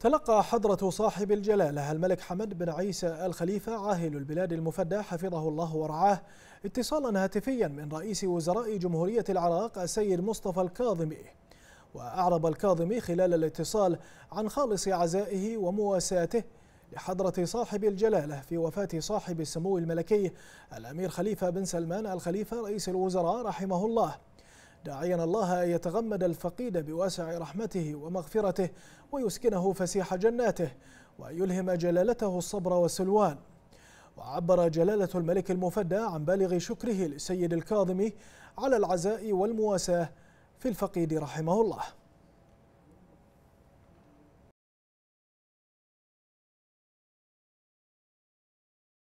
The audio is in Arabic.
تلقى حضرة صاحب الجلالة الملك حمد بن عيسى الخليفة عاهل البلاد المفدى حفظه الله ورعاه اتصالا هاتفيا من رئيس وزراء جمهورية العراق السيد مصطفى الكاظمي وأعرب الكاظمي خلال الاتصال عن خالص عزائه ومواساته لحضرة صاحب الجلالة في وفاة صاحب السمو الملكي الأمير خليفة بن سلمان الخليفة رئيس الوزراء رحمه الله داعيا الله أن يتغمد الفقيد بواسع رحمته ومغفرته ويسكنه فسيح جناته وأن يلهم جلالته الصبر والسلوان وعبر جلالة الملك المفدى عن بالغ شكره للسيد الكاظم على العزاء والمواساة في الفقيد رحمه الله